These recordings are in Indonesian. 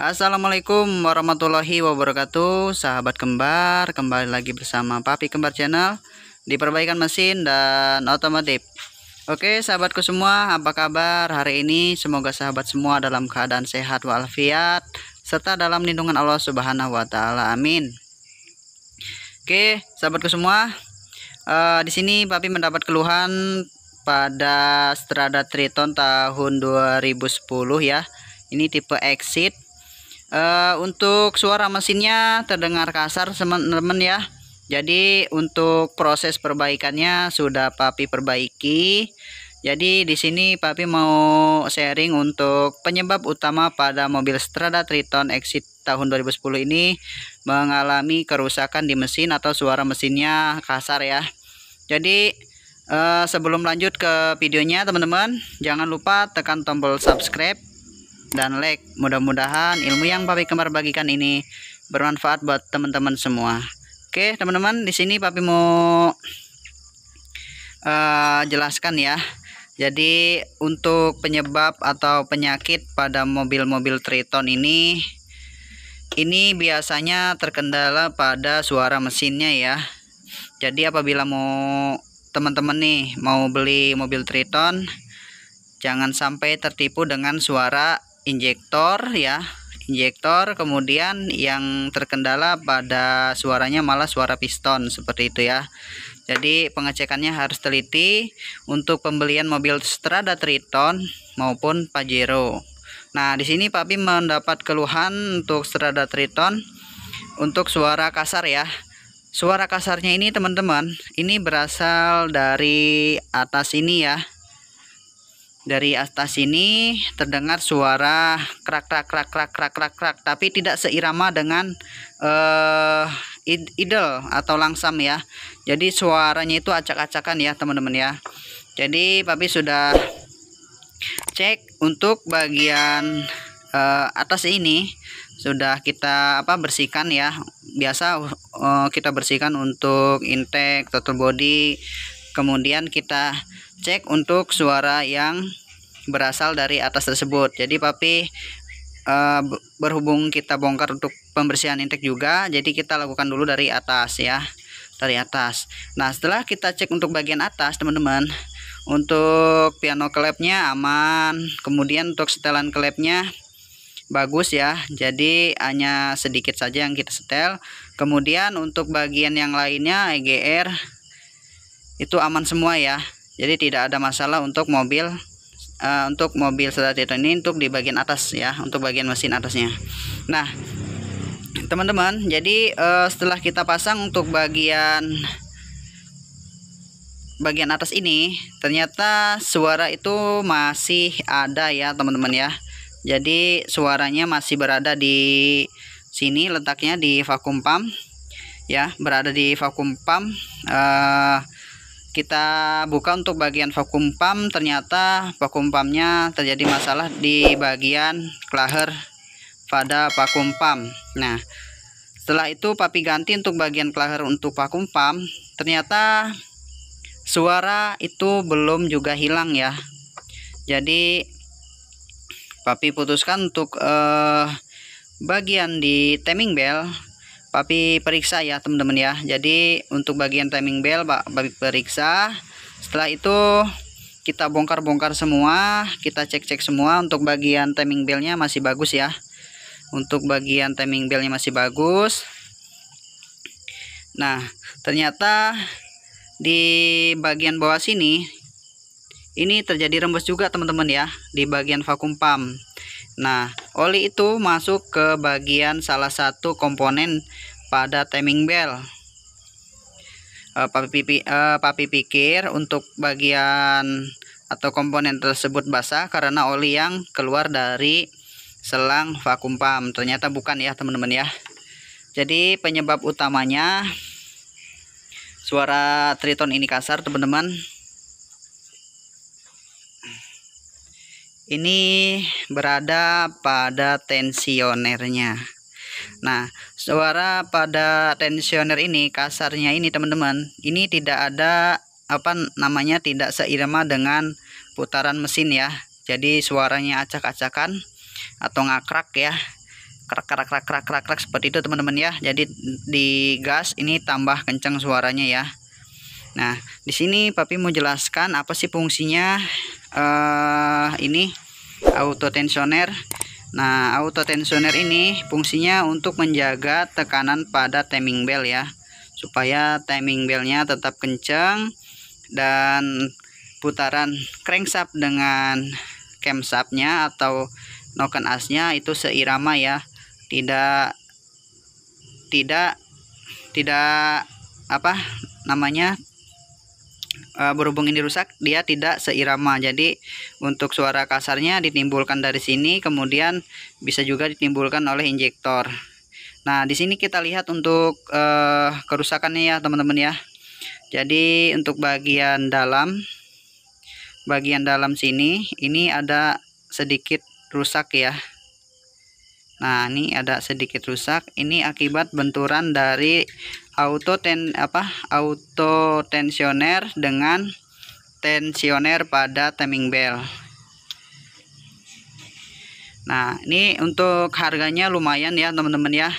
Assalamualaikum warahmatullahi wabarakatuh Sahabat kembar Kembali lagi bersama Papi Kembar Channel Di perbaikan mesin dan otomotif Oke sahabatku semua apa kabar hari ini semoga sahabat semua dalam keadaan sehat walafiat serta dalam lindungan Allah subhanahu wa ta'ala amin Oke sahabatku semua uh, di sini papi mendapat keluhan pada Strada Triton tahun 2010 ya ini tipe exit uh, untuk suara mesinnya terdengar kasar teman-teman ya jadi untuk proses perbaikannya sudah Papi perbaiki. Jadi di sini Papi mau sharing untuk penyebab utama pada mobil Strada Triton Exit tahun 2010 ini mengalami kerusakan di mesin atau suara mesinnya kasar ya. Jadi eh, sebelum lanjut ke videonya teman-teman, jangan lupa tekan tombol subscribe dan like. Mudah-mudahan ilmu yang Papi kembar bagikan ini bermanfaat buat teman-teman semua. Oke, teman-teman, di sini Papi mau uh, jelaskan ya. Jadi untuk penyebab atau penyakit pada mobil-mobil Triton ini ini biasanya terkendala pada suara mesinnya ya. Jadi apabila mau teman-teman nih mau beli mobil Triton jangan sampai tertipu dengan suara injektor ya injektor kemudian yang terkendala pada suaranya malah suara piston seperti itu ya jadi pengecekannya harus teliti untuk pembelian mobil Strada Triton maupun Pajero nah di sini Papi mendapat keluhan untuk Strada Triton untuk suara kasar ya suara kasarnya ini teman-teman ini berasal dari atas ini ya dari atas sini terdengar suara krak krak krak krak krak krak krak tapi tidak seirama dengan uh, id idel atau langsam ya. Jadi suaranya itu acak-acakan ya teman-teman ya. Jadi papi sudah cek untuk bagian uh, atas ini sudah kita apa bersihkan ya. Biasa uh, kita bersihkan untuk intake total body kemudian kita cek untuk suara yang berasal dari atas tersebut jadi papi uh, berhubung kita bongkar untuk pembersihan intake juga jadi kita lakukan dulu dari atas ya dari atas nah setelah kita cek untuk bagian atas teman-teman untuk piano klepnya aman kemudian untuk setelan klepnya bagus ya jadi hanya sedikit saja yang kita setel kemudian untuk bagian yang lainnya EGR itu aman semua ya jadi tidak ada masalah untuk mobil uh, untuk mobil Sedat Tito ini untuk di bagian atas ya untuk bagian mesin atasnya nah teman-teman jadi uh, setelah kita pasang untuk bagian bagian atas ini ternyata suara itu masih ada ya teman-teman ya jadi suaranya masih berada di sini letaknya di vakum pump ya berada di vakum pump uh, kita buka untuk bagian vakum pump ternyata vakum pumpnya terjadi masalah di bagian klaher pada vakum pump nah setelah itu papi ganti untuk bagian klaher untuk vakum pump ternyata suara itu belum juga hilang ya jadi papi putuskan untuk eh, bagian di timing bell papi periksa ya teman-teman ya jadi untuk bagian timing bell pak papi periksa setelah itu kita bongkar-bongkar semua kita cek-cek semua untuk bagian timing beltnya masih bagus ya untuk bagian timing beltnya masih bagus nah ternyata di bagian bawah sini ini terjadi rembes juga teman-teman ya di bagian vakum pump Nah, oli itu masuk ke bagian salah satu komponen pada timing bell uh, papi, uh, papi pikir untuk bagian atau komponen tersebut basah karena oli yang keluar dari selang vakum pump ternyata bukan ya teman-teman ya jadi penyebab utamanya suara triton ini kasar teman-teman ini berada pada tensionernya Nah, suara pada tensioner ini kasarnya ini teman-teman, ini tidak ada apa namanya tidak seirama dengan putaran mesin ya. Jadi suaranya acak-acakan atau ngakrak ya. Krak krak krak krak krak krak seperti itu teman-teman ya. Jadi di gas ini tambah kencang suaranya ya. Nah, di sini papi mau jelaskan apa sih fungsinya eh uh, ini auto tensioner Nah, auto tensioner ini fungsinya untuk menjaga tekanan pada timing bell ya, supaya timing beltnya tetap kencang dan putaran crankshaft dengan camshaftnya atau noken asnya itu seirama ya, tidak tidak tidak apa namanya uh, berhubung ini rusak dia tidak seirama jadi untuk suara kasarnya ditimbulkan dari sini kemudian bisa juga ditimbulkan oleh injektor nah di sini kita lihat untuk uh, eh, kerusakannya ya teman-teman ya jadi untuk bagian dalam bagian dalam sini ini ada sedikit rusak ya Nah ini ada sedikit rusak ini akibat benturan dari auto ten apa auto tensioner dengan tensioner pada timing bell nah ini untuk harganya lumayan ya teman-teman ya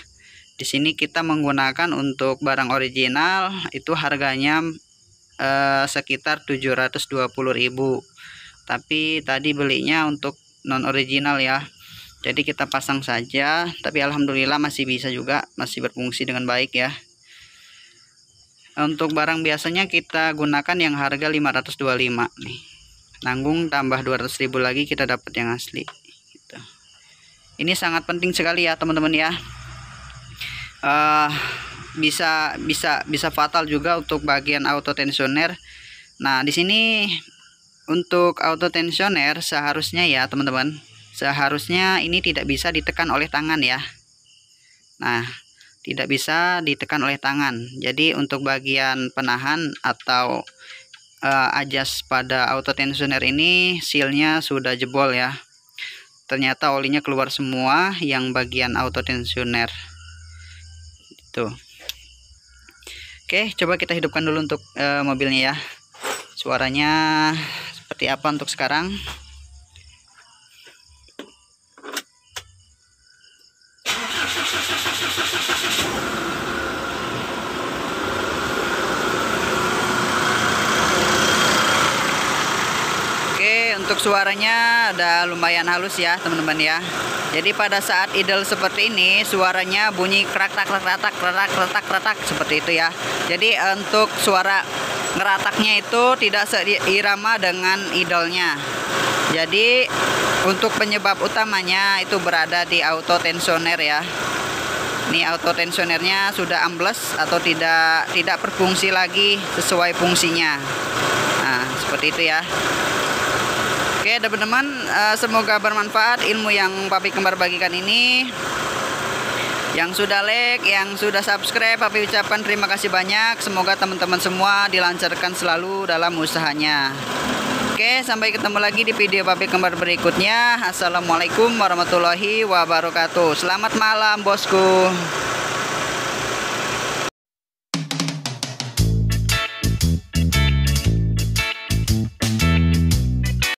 di sini kita menggunakan untuk barang original itu harganya eh, sekitar 720.000 tapi tadi belinya untuk non original ya jadi kita pasang saja tapi alhamdulillah masih bisa juga masih berfungsi dengan baik ya untuk barang biasanya kita gunakan yang harga 525 nih nanggung tambah 200.000 lagi kita dapat yang asli gitu. ini sangat penting sekali ya teman-teman ya uh, bisa bisa bisa fatal juga untuk bagian auto tensioner nah di sini untuk auto tensioner seharusnya ya teman-teman seharusnya ini tidak bisa ditekan oleh tangan ya nah tidak bisa ditekan oleh tangan. Jadi untuk bagian penahan atau uh, adjust pada auto tensioner ini sealnya sudah jebol ya. Ternyata olinya keluar semua yang bagian auto tensioner. Tuh. Oke, coba kita hidupkan dulu untuk uh, mobilnya ya. Suaranya seperti apa untuk sekarang? suaranya ada lumayan halus ya teman-teman ya jadi pada saat idol seperti ini suaranya bunyi kerak tak kerak tak kerak seperti itu ya jadi untuk suara ngerataknya itu tidak seirama dengan idolnya jadi untuk penyebab utamanya itu berada di auto tensioner ya ini auto tensionernya sudah ambles atau tidak tidak berfungsi lagi sesuai fungsinya nah seperti itu ya Oke teman-teman uh, semoga bermanfaat ilmu yang Papi Kembar bagikan ini Yang sudah like, yang sudah subscribe Papi ucapkan terima kasih banyak Semoga teman-teman semua dilancarkan selalu dalam usahanya Oke sampai ketemu lagi di video Papi Kembar berikutnya Assalamualaikum warahmatullahi wabarakatuh Selamat malam bosku